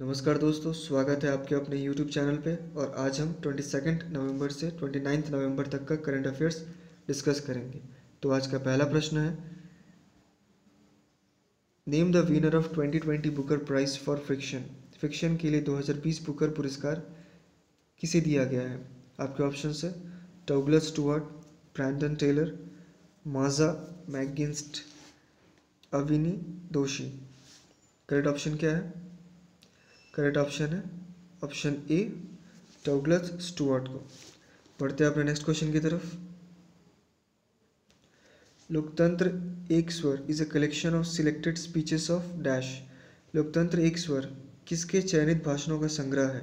नमस्कार दोस्तों स्वागत है आपके अपने YouTube चैनल पे और आज हम 22 नवंबर से 29 नवंबर तक का करंट अफेयर्स डिस्कस करेंगे तो आज का पहला प्रश्न है name the winner of 2020 Booker prize for fiction fiction के लिए 2020 बुकर पुरस्कार किसे दिया गया है आपके ऑप्शन है Douglas Stuart Brandon Taylor Maaza Mengiste Avni Doshi correct option क्या है करेक्ट ऑप्शन है ऑप्शन ए डगलस स्टुअर्ट को बढ़ते हैं अपने नेक्स्ट क्वेश्चन की तरफ Loktantra Ek Swar is a collection of selected speeches of dash Loktantra Ek स्वर किसके चयनित भाषणों का संग्रह है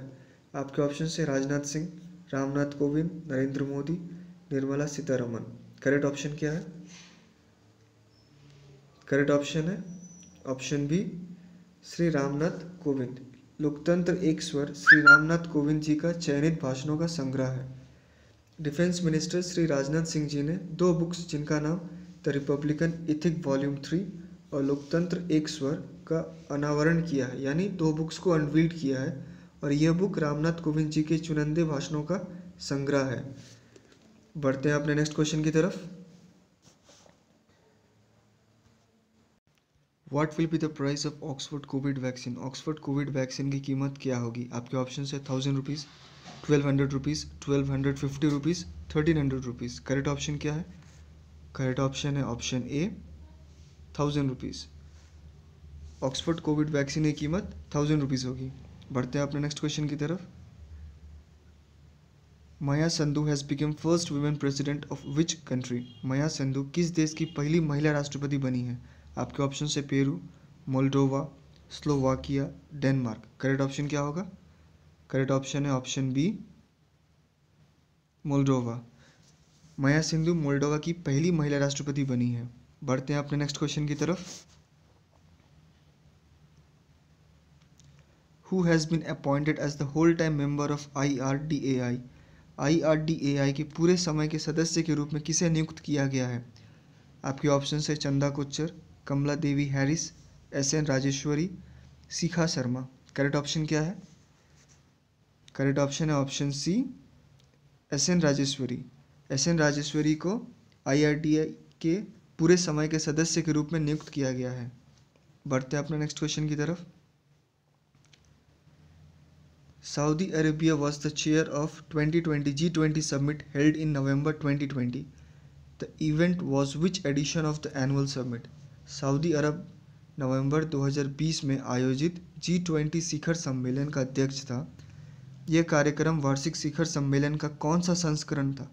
आपके ऑप्शन से राजनाथ सिंह रामनाथ कोविंद नरेंद्र मोदी निर्मला सीतारमन करेक्ट ऑप्शन क्या है करेक्ट ऑप्शन है ऑप्शन बी श्री रामनाथ कोविंद लोकतंत्र एक स्वर श्री रामनाथ कोविंद जी का चयनित भाषणों का संग्रह है डिफेंस मिनिस्टर श्री राजनाथ सिंह जी ने दो बुक्स जिनका नाम the Republican ethic volume three और लोकतंत्र एक स्वर का अनावरण किया है यानी दो बुक्स को अनवील्ड किया है और यह बुक रामनाथ कोविंद जी के चुनिंदे भाषणों का संग्रह है बढ़ते हैं अपने नेक्स्ट क्वेश्चन की तरफ what will be the price of Oxford Covid vaccine Oxford Covid vaccine की कीमत क्या होगी आपके ऑप्शन है thousand rupees twelve hundred rupees twelve hundred fifty rupees thirteen hundred rupees correct option क्या है करेक्ट ऑप्शन है option A thousand rupees Oxford Covid vaccine की कीमत थाउजेंड रुपीज़ होगी बढ़ते हैं अपने नेक्स्ट क्वेश्चन की तरफ Maia Sandu has become first women president of which country Maia Sandu किस देश की पहली महिला राष्ट्रपति बनी है आपके ऑप्शन है Peru Moldova Slovakia Denmark correct option क्या होगा करेक्ट ऑप्शन है option B Moldova Maia Sandu Moldova की पहली महिला राष्ट्रपति बनी है बढ़ते हैं अपने नेक्स्ट क्वेश्चन की तरफ who has been appointed as the whole time member of I R D A I I R D A I के पूरे समय के सदस्य के रूप में किसे नियुक्त किया गया है आपके ऑप्शन है Chanda Kochhar Kamala Devi Harris S N Rajeshwari Shikha Sharma correct option क्या है करेक्ट ऑप्शन है option C S N Rajeshwari S N Rajeshwari को आई के पूरे समय के सदस्य के रूप में नियुक्त किया गया है बढ़ते हैं अपने नेक्स्ट क्वेश्चन की तरफ Saudi Arabia was the chair of 2020 summit held in November twenty 2020. The event was which edition of the annual summit सऊदी अरब नवंबर 2020 में आयोजित जी ट्वेंटी शिखर सम्मेलन का अध्यक्ष था यह कार्यक्रम वार्षिक शिखर सम्मेलन का कौन सा संस्करण था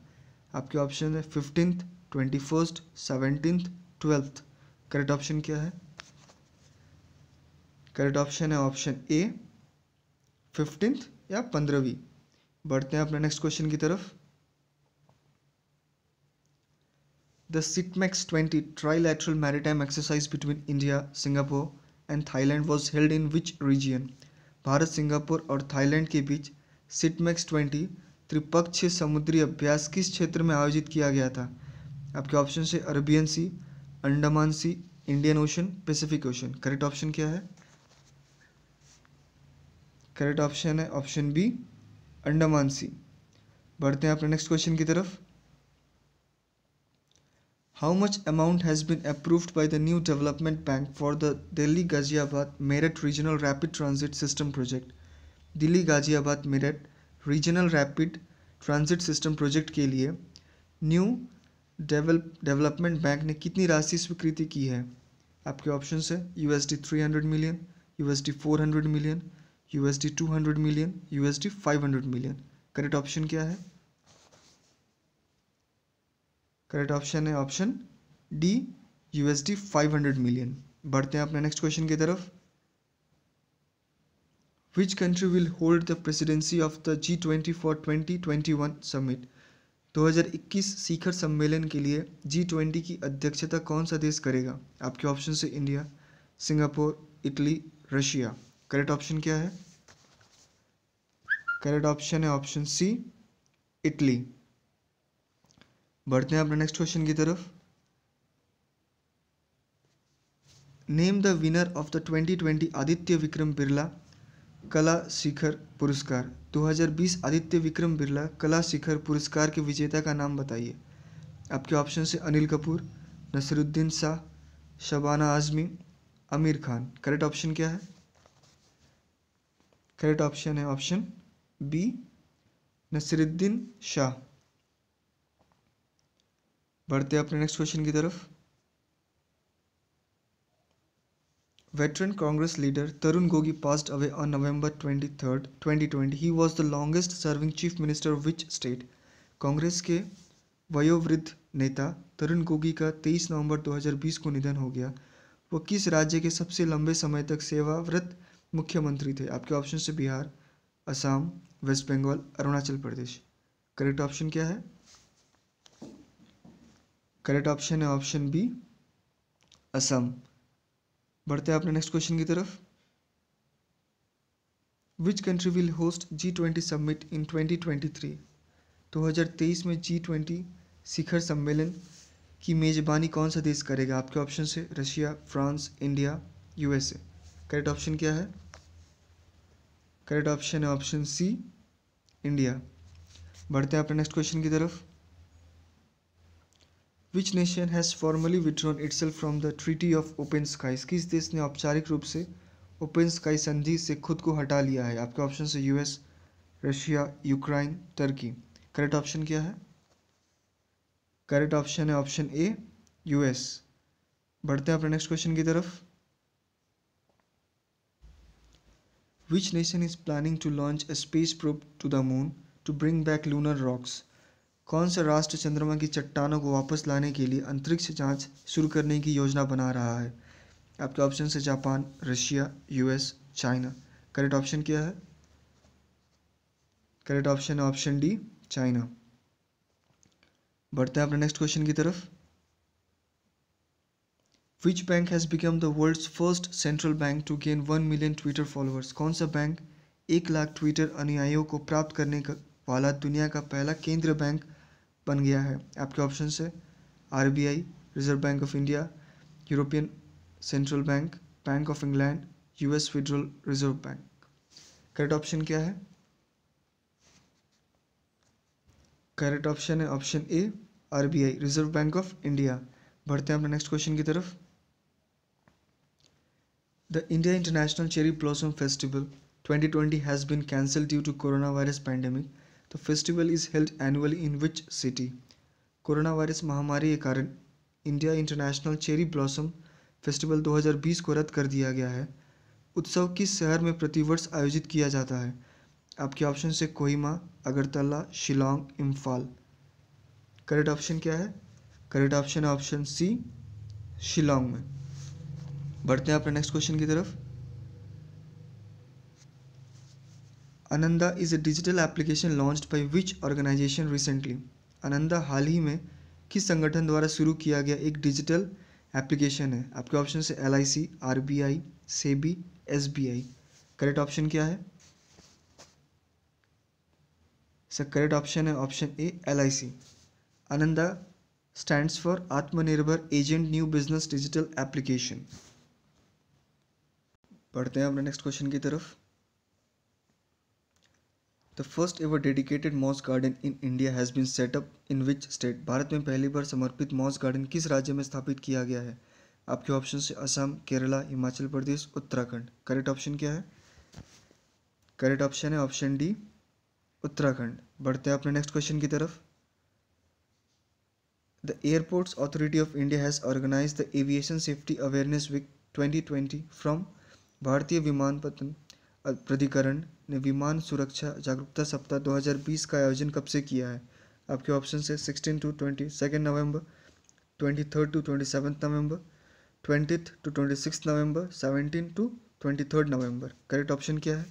आपके ऑप्शन है fifteenth twenty first seventeenth twelfth correct option क्या है करेक्ट ऑप्शन है ऑप्शन ए फिफ्टींथ या पंद्रहवीं बढ़ते हैं अपने नेक्स्ट क्वेश्चन की तरफ The SITMEX 20 trilateral maritime exercise between India, Singapore and Thailand was held in which region? Bharat Singapore और थाईलैंड के बीच सिटमैक्स ट्वेंटी त्रिपक्षीय समुद्री अभ्यास किस क्षेत्र में आयोजित किया गया था आपके ऑप्शन से अरबियन सी अंडमान सी Indian Ocean Pacific Ocean correct option क्या है करेक्ट ऑप्शन है ऑप्शन बी अंडमान सी बढ़ते हैं अपने नेक्स्ट क्वेश्चन की तरफ how much amount has been approved by the New Development Bank for the Delhi Ghaziabad Meerut regional rapid transit system project Delhi Ghaziabad Meerut regional rapid transit system project के लिए न्यू डेवलप डेवलपमेंट बैंक ने कितनी राशि स्वीकृति की है आपके ऑप्शन है U S D three hundred million U S D four hundred million U S D two hundred million U S D five hundred million correct option क्या है करेक्ट ऑप्शन है ऑप्शन डी यूएसडी 500 मिलियन बढ़ते हैं अपने next question की तरफ which country will hold the presidency of the G twenty for twenty twenty one summit दो हजार इक्कीस शिखर सम्मेलन के लिए जी ट्वेंटी की अध्यक्षता कौन सा देश करेगा आपके ऑप्शन से India Singapore Italy Russia correct option क्या है करेक्ट ऑप्शन है ऑप्शन सी इटली बढ़ते हैं अपने नेक्स्ट क्वेश्चन की तरफ name the winner of the 2020 Aditya Vikram Birla Kala Shikhar पुरस्कार 2020 आदित्य विक्रम बिरला कला शिखर पुरस्कार के विजेता का नाम बताइए आपके ऑप्शन से अनिल कपूर नसरुद्दीन शाह शबाना आजमी आमिर खान करेक्ट ऑप्शन क्या है करेक्ट ऑप्शन है ऑप्शन बी नसरुद्दीन शाह बढ़ते हैं अपने नेक्स्ट क्वेश्चन की तरफ veteran Veteran Congress leader Tarun Gogi passed away on November 23, twenty He was the longest serving chief minister of which state Congress के वयोवृद्ध नेता तरुण गोगी का तेईस नवंबर दो हजार बीस को निधन हो गया वो किस राज्य के सबसे लंबे समय तक सेवाव्रत मुख्यमंत्री थे आपके ऑप्शन से Bihar Assam West Bengal Arunachal Pradesh correct option क्या है करेक्ट ऑप्शन है ऑप्शन बी असम बढ़ते हैं अपने नेक्स्ट क्वेश्चन की तरफ which country will host G twenty summit in twenty twenty three दो हजार तेईस में जी ट्वेंटी शिखर सम्मेलन की मेज़बानी कौन सा देश करेगा आपके ऑप्शन से Russia France India USA correct option क्या है करेक्ट ऑप्शन है ऑप्शन सी इंडिया बढ़ते हैं अपने नेक्स्ट क्वेश्चन की तरफ which nation has formally withdrawn its from the treaty of open skies किस देश ने औपचारिक रूप से ओपन स्काई संधि से खुद को हटा लिया है आपके ऑप्शन है US Russia Ukraine Turkey correct option क्या है करेक्ट ऑप्शन है ऑप्शन ए यूएस बढ़ते हैं अपने नेक्स्ट क्वेश्चन की तरफ which nation is planning to launch a space probe to the moon to bring back lunar rocks कौन सा राष्ट्र चंद्रमा की चट्टानों को वापस लाने के लिए अंतरिक्ष जांच शुरू करने की योजना बना रहा है आपके ऑप्शन है Japan Russia US China correct option क्या है करेक्ट ऑप्शन है ऑप्शन डी चाइना बढ़ते हैं अपने नेक्स्ट क्वेश्चन की तरफ which bank has become the world first central bank to gain one million Twitter followers कौन सा बैंक एक लाख ट्विटर अनुयायियों को प्राप्त करने का वाला दुनिया का पहला केंद्रीय बैंक बन गया है आपके ऑप्शन है R Reserve Bank of India European Central Bank Bank of England US Federal Reserve Bank correct option क्या है करेक्ट ऑप्शन है option A RBI Reserve Bank of India बढ़ते हैं अपने नेक्स्ट क्वेश्चन की तरफ The India International Cherry Blossom Festival 2020 has cancel due to corona virus pandemic festival is held annually in which city corona virus महामारी के कारण India International cherry blossom festival 2020 को रद्द कर दिया गया है उत्सव किस शहर में प्रतिवर्ष आयोजित किया जाता है आपके ऑप्शन से कोहिमा अगरतला शिलोंग इम्फाल करेक्ट ऑप्शन क्या है correct option option C Shillong में बढ़ते हैं आप नेक्स्ट क्वेश्चन की तरफ Ananda is a digital application launched by which organization recently? Ananda हाल ही में किस संगठन द्वारा शुरू किया गया एक डिजिटल एप्लीकेशन है आपके ऑप्शन से L I C R B I SEBI S B I correct option क्या है सर करेक्ट ऑप्शन है option A L I C Ananda stands for Atmanirbhar agent new business digital application पढ़ते हैं अपने नेक्स्ट क्वेश्चन की तरफ The first ever dedicated moss garden in India has been set up in which state? Bharat में पहली बार समर्पित moss garden किस राज्य में स्थापित किया गया है आपके ऑप्शन से असम केरला हिमाचल प्रदेश उत्तराखंड करेक्ट ऑप्शन क्या है करेक्ट ऑप्शन है ऑप्शन डी उत्तराखंड बढ़ते हैं अपने नेक्स्ट क्वेश्चन की तरफ the Airport Authority of India has organize the aviation safety awareness week twenty twenty from Bharatiya Vimanpattan प्राधिकरण ने विमान सुरक्षा जागरूकता सप्ताह 2020 का आयोजन कब से किया है आपके ऑप्शन है sixteen to twenty second November twenty third to twenty November November to twenty six 17 to twenty third correct option क्या है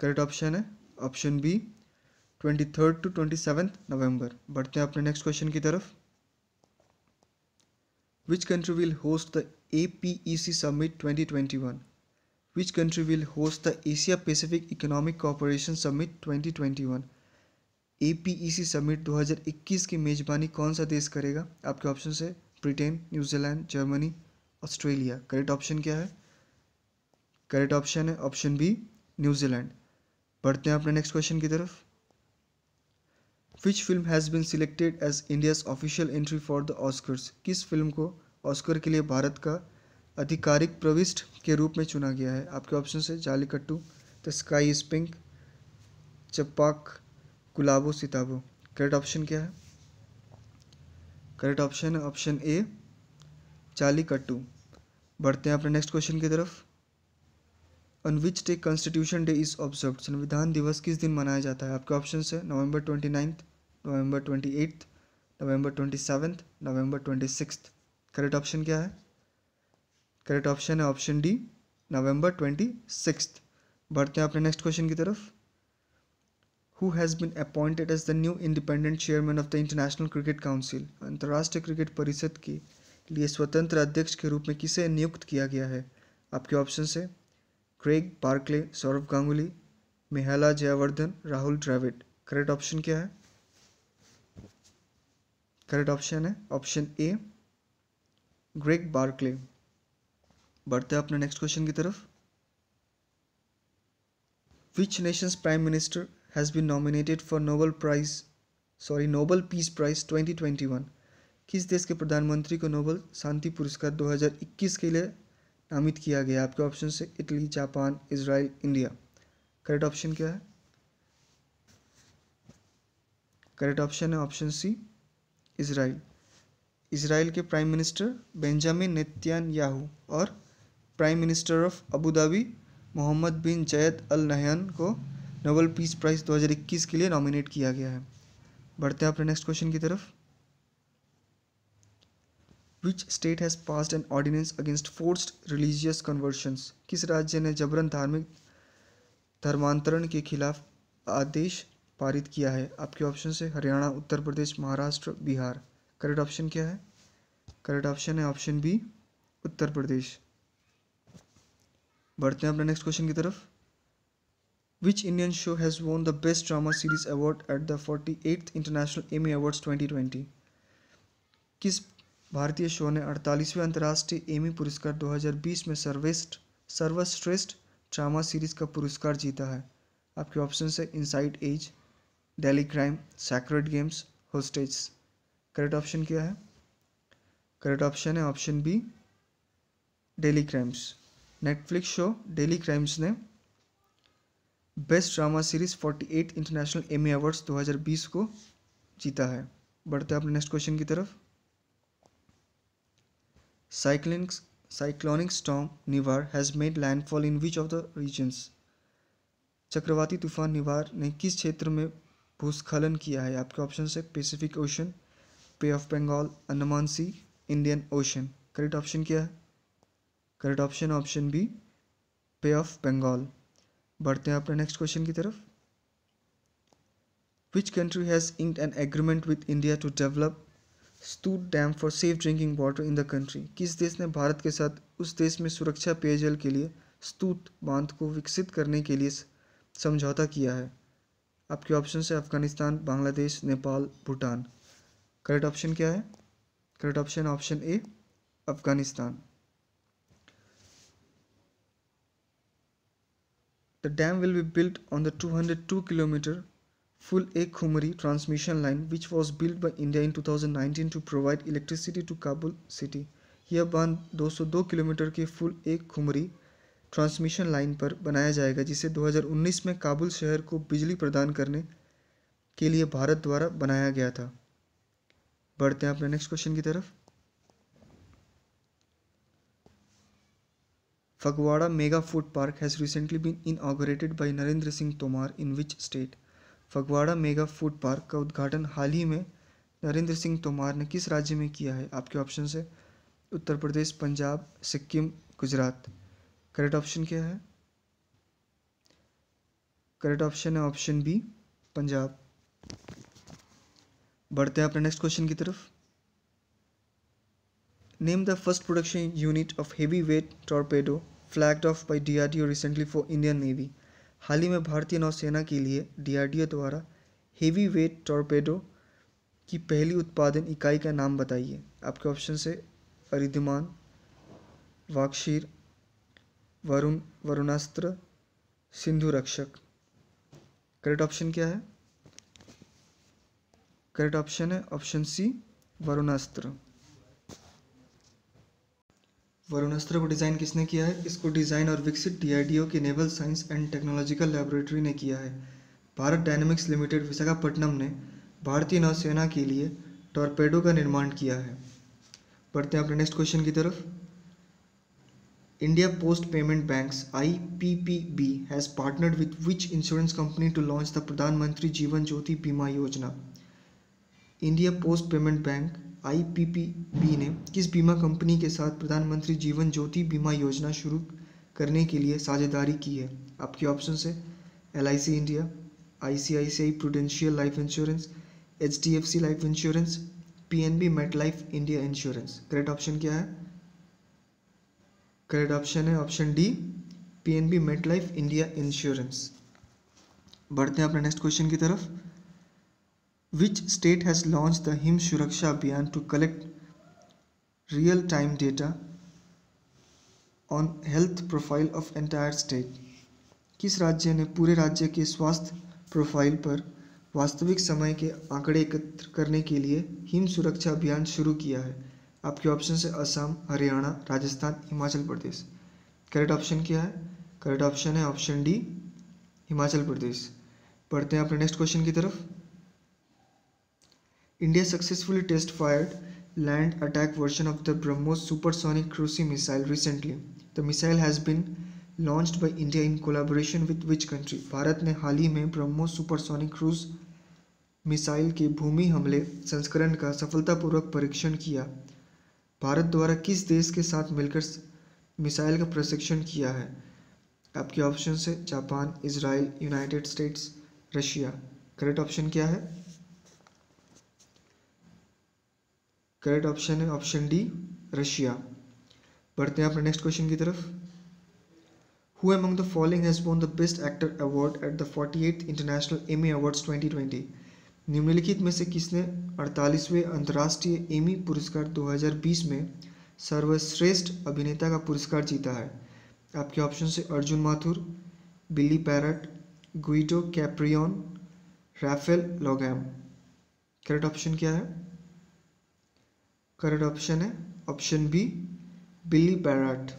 करेक्ट ऑप्शन है option B twenty third to twenty November बढ़ते हैं अपने नेक्स्ट क्वेश्चन की तरफ which country will host the A P E C summit twenty twenty one Which country will host the Asia Pacific Economic Cooperation Summit 2021? APEC summit 2021 की मेजबानी कौन सा देश करेगा आपके ऑप्शन है Britain New Zealand Germany Australia correct option क्या है करेक्ट ऑप्शन है ऑप्शन बी न्यूजीलैंड बढ़ते हैं अपने नेक्स्ट क्वेश्चन की तरफ which film has been selected as India's official entry for the Oscars किस फिल्म को ऑस्कर के लिए भारत का आधिकारिक प्रविष्ट के रूप में चुना गया है आपके ऑप्शन है Jallikattu the Sky is Pink Chhapaak Gulabo Sitabo correct option क्या है करेक्ट ऑप्शन है ऑप्शन ए जालीकट्टू बढ़ते हैं अपने नेक्स्ट क्वेश्चन की तरफ on which day Constitution Day is observe संविधान दिवस किस दिन मनाया जाता है आपके ऑप्शन है November twenty ninth November twenty eighth November twenty seventh November twenty six correct option क्या है करेक्ट ऑप्शन है option D November twenty six बढ़ते हैं अपने नेक्स्ट क्वेश्चन की तरफ who has been appointed as the new independent chairman of the International Cricket Council अंतर्राष्ट्रीय cricket परिषद के लिए स्वतंत्र अध्यक्ष के रूप में किसे नियुक्त किया गया है आपके ऑप्शन है Greg Barclay Sourav Ganguly Mahela Jayawardene Rahul Dravid correct option क्या है करेक्ट ऑप्शन है ऑप्शन ए ग्रेग बार्कले बढ़ते हैं अपने नेक्स्ट क्वेश्चन की तरफ which nation's prime minister has been nominated for Nobel prize sorry Nobel peace prize twenty twenty one किस देश के प्रधानमंत्री को नोबल शांति पुरस्कार 2021 के लिए नामित किया गया आपके ऑप्शन से Italy Japan Israel India correct option क्या है करेक्ट ऑप्शन है ऑप्शन सी इसराइल इसराइल के prime minister Benjamin Netanyahu और prime minister of Abu Dhabi Mohammed bin Zayed Al Nahyan को नोबल पीस प्राइज़ 2021 के लिए nominate किया गया है बढ़ते हैं अपने नेक्स्ट क्वेश्चन की तरफ which state has passed an ordinance against forced religious conversions किस राज्य ने जबरन धार्मिक धर्मांतरण के खिलाफ आदेश पारित किया है आपके ऑप्शन से हरियाणा उत्तर प्रदेश महाराष्ट्र बिहार करेक्ट ऑप्शन क्या है करेक्ट ऑप्शन है ऑप्शन बी उत्तर प्रदेश बढ़ते हैं अपने नेक्स्ट क्वेश्चन की तरफ which Indian show has won the best drama series award at the forty eighth international Emmy awards twenty twenty किस भारतीय शो ने अड़तालीसवें अंतर्राष्ट्रीय एमी पुरस्कार 2020 में सर्वेस्ट सर्वश्रेष्ठ ड्रामा सीरीज का पुरस्कार जीता है आपके ऑप्शन है Inside Edge Delhi Crime Sacred Games Hostage correct option क्या है करेक्ट ऑप्शन है option B Delhi Crimes Netflix show Delhi Crimes ने best drama series 48 international Emmy awards 2020 को जीता है बढ़ते हैं अपने नेक्स्ट क्वेश्चन की तरफ cycling cyclonic storm Nivar has made landfall in which of the regions चक्रवाती तूफान निवार ने किस क्षेत्र में भूस्खलन किया है आपके ऑप्शन है Pacific Ocean bay of Bengal Andaman C Indian Ocean correct option क्या है correct option option B bay of Bengal बढ़ते हैं अपने नेक्स्ट क्वेश्चन की तरफ which country has inked an agreement with India to develop Shahtoot dam for safe drinking water in the country किस देश ने भारत के साथ उस देश में सुरक्षा पेयजल के लिए स्तूत बांध को विकसित करने के लिए समझौता किया है आपके ऑप्शन है अफगानिस्तान बांग्लादेश नेपाल भूटान करेक्ट ऑप्शन क्या है correct option option A Afghanistan The dam will be built on the 202 km full Khumri transmission line which was built by India in 2019 to provide electricity to Kabul city. यह बांध 202 kilometre के full एक खुमरी transmission line पर बनाया जाएगा जिसे 2019 में काबुल शहर को बिजली प्रदान करने के लिए भारत द्वारा बनाया गया था बढ़ते हैं अपने नेक्स्ट क्वेश्चन की तरफ Fagwada Mega Food Park has recently been inaugurated by Narendra Singh Tomar in which state? Phagwara mega food park का उद्घाटन हाल ही में नरेंद्र सिंह तोमार ने किस राज्य में किया है आपके ऑप्शन है उत्तर प्रदेश पंजाब सिक्किम गुजरात करेक्ट ऑप्शन क्या है करेक्ट ऑप्शन है ऑप्शन बी पंजाब बढ़ते हैं अपने नेक्स्ट क्वेश्चन की तरफ named the first production unit of heavyweight torpedo flagged off by DRDO recently for Indian Navy हाल ही में भारतीय नौसेना के लिए DRDO द्वारा हेवी वेट टॉर्पेडो की पहली उत्पादन इकाई का नाम बताइए आपके ऑप्शन से अरिदिमान वाक्शीर वरुण वरुणास्त्र सिंधु रक्षक करेक्ट ऑप्शन क्या है करेक्ट ऑप्शन है ऑप्शन सी वरुणास्त्र वरुणस्त्र को डिज़ाइन किसने किया है इसको डिज़ाइन और विकसित डी के naval science and technological laboratory ने किया है भारत डायनेमिक्स लिमिटेड विशाखापट्टनम ने भारतीय नौसेना के लिए टॉर्पेडो का निर्माण किया है बढ़ते हैं अपने नेक्स्ट क्वेश्चन की तरफ India Post Payment Banks I P P B has partnered with which insurance company to launch the Pradhan Mantri Jeevan Jyoti Bima Yojana India Post Payment Bank IPPB ने किस बीमा कंपनी के साथ प्रधानमंत्री जीवन ज्योति बीमा योजना शुरू करने के लिए साझेदारी की है आपके ऑप्शन है L India I Prudential life insurance H life insurance P N B MetLife India insurance correct option क्या है करेक्ट ऑप्शन है option D P N B MetLife India insurance बढ़ते हैं अपने नेक्स्ट क्वेश्चन की तरफ Which state has launched the Him Suraksha Abhiyan to collect real-time data on health profile of entire state? किस राज्य ने पूरे राज्य के स्वास्थ्य प्रोफाइल पर वास्तविक समय के आंकड़े एकत्र करने के लिए हिम सुरक्षा अभियान शुरू किया है आपके ऑप्शन है असम हरियाणा राजस्थान हिमाचल प्रदेश करेक्ट ऑप्शन क्या है करेक्ट ऑप्शन है ऑप्शन डी हिमाचल प्रदेश पढ़ते हैं अपने नेक्स्ट क्वेश्चन की तरफ India successfully test fired land attack version of the BrahMos supersonic cruise missile recently. The missile has been launched by India in collaboration with which country? Bharat ने हाल ही में BrahMos supersonic cruise missile के भूमि हमले संस्करण का सफलतापूर्वक परीक्षण किया भारत द्वारा किस देश के साथ मिलकर मिसाइल का प्रशिक्षण किया है आपके ऑप्शन है Japan Israel United States Russia correct option क्या है करेक्ट ऑप्शन है ऑप्शन डी रशिया बढ़ते हैं अपने नेक्स्ट क्वेश्चन की तरफ who among the following has won the best actor award at the forty eight international Emmy awards twenty twenty निम्नलिखित में से किसने अड़तालीसवें अंतर्राष्ट्रीय एमी पुरस्कार 2020 में सर्वश्रेष्ठ अभिनेता का पुरस्कार जीता है आपके ऑप्शन से Arjun Mathur Billy Porter Guido Caprino Rafael Logam correct option क्या है करेक्ट ऑप्शन है ऑप्शन बी बिली बैराट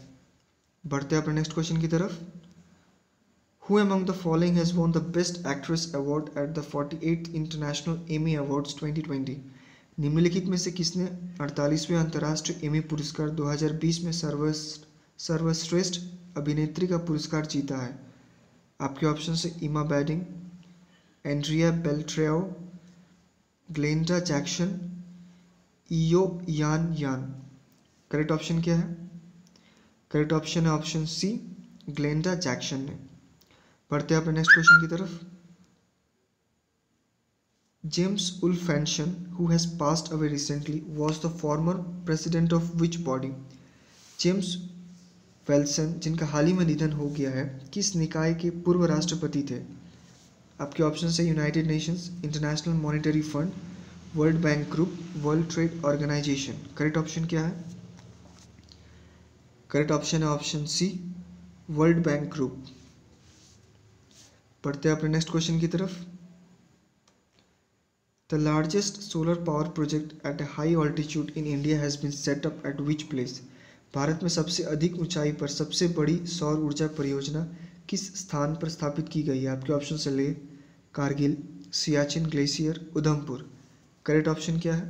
बढ़ते हैं अपने नेक्स्ट क्वेश्चन की तरफ who Who among the following the best actress award at the forty eight international Emmy award twenty twenty निम्नलिखित में से किसने अड़तालीसवें अंतर्राष्ट्रीय एमी पुरस्कार 2020 में सर्वश्रेष्ठ सर्वश्रेष्ठ अभिनेत्री का पुरस्कार जीता है आपके ऑप्शन से Emma Bading Andrea Beltrao Glenda Jackson ईओ यान यान करेक्ट ऑप्शन क्या है करेक्ट ऑप्शन है ऑप्शन सी ग्लेंडा जैक्शन ने बढ़ते हैं अपने नेक्स्ट क्वेश्चन की तरफ James Ulfanson, who has passed away recently was the former president of which body James वेल्सन जिनका हाल ही में निधन हो गया है किस निकाय के पूर्व राष्ट्रपति थे आपके ऑप्शन है united nations international monetary fund world bank group world trade organisation correct option क्या है करेक्ट ऑप्शन है option C world bank group पढ़ते हैं अपने नेक्स्ट क्वेश्चन की तरफ the largest solar power project at a high altitude in India has been set up at which place Bharat में सबसे अधिक ऊंचाई पर सबसे बड़ी सौर ऊर्जा परियोजना किस स्थान पर स्थापित की गई है आपके ऑप्शन से ले Kargil Siachen glacier Udhampur correct option क्या है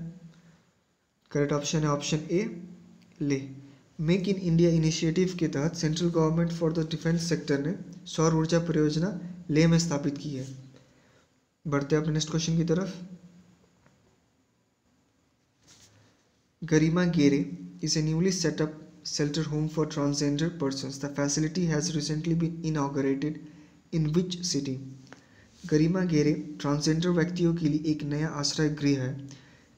करेक्ट ऑप्शन है ऑप्शन ए ले मेक इन इंडिया इनिशिएटिव के तहत central government for the defence sector ने सौर ऊर्जा परियोजना ले में स्थापित की है बढ़ते अपने नेक्स्ट क्वेश्चन की तरफ Garima Greh is a newly set up shelter home for transgender person the facility has recently been inaugurated in which city Garima Greh transgender व्यक्तियों के लिए एक नया आश्रय गृह है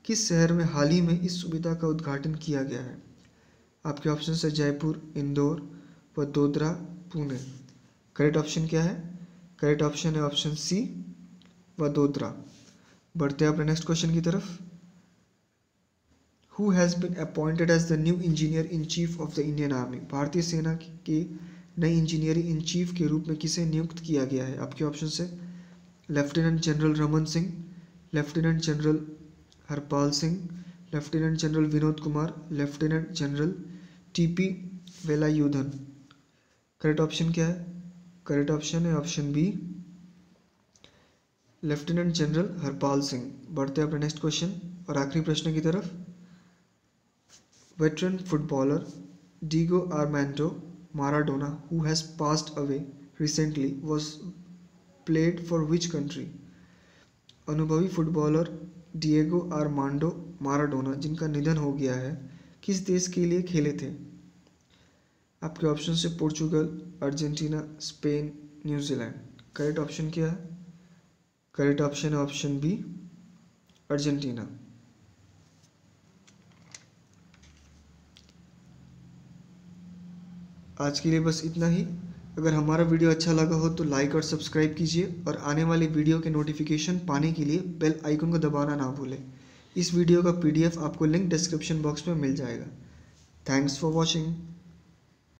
किस शहर में हाल ही में इस सुविधा का उद्घाटन किया गया है आपके ऑप्शन है जयपुर इंदौर वडोदरा पुणे करेक्ट ऑप्शन क्या है करेक्ट ऑप्शन है ऑप्शन सी वडोदरा बढ़ते हैं अपने नेक्स्ट क्वेश्चन की तरफ who has been appointed as the new engineer in chief of the Indian army भारतीय सेना के नए इंजीनियर इन चीफ के रूप में किसे नियुक्त किया गया है आपके ऑप्शन है lieutenant general Raman Singh lieutenant general Harpal Singh lieutenant general Vinod Kumar lieutenant general TP Velayudhan correct option क्या है करेक्ट ऑप्शन है option B lieutenant general Harpal Singh बढ़ते हैं अपने नेक्स्ट क्वेश्चन और आखिरी प्रश्न की तरफ veteran footballer Diego Armando Maradona who has passed away recently was played for which country? अनुभवी फुटबॉलर डिएगो आरमांडो माराडोना जिनका निधन हो गया है किस देश के लिए खेले थे आपके ऑप्शन से Portugal Argentina Spain New Zealand correct option क्या है करेक्ट ऑप्शन है ऑप्शन बी अर्जेंटीना आज के लिए बस इतना ही अगर हमारा वीडियो अच्छा लगा हो तो लाइक और सब्सक्राइब कीजिए और आने वाली वीडियो के नोटिफिकेशन पाने के लिए बेल आइकन को दबाना ना भूलें इस वीडियो का पीडीएफ आपको लिंक डिस्क्रिप्शन बॉक्स में मिल जाएगा थैंक्स फॉर वॉचिंग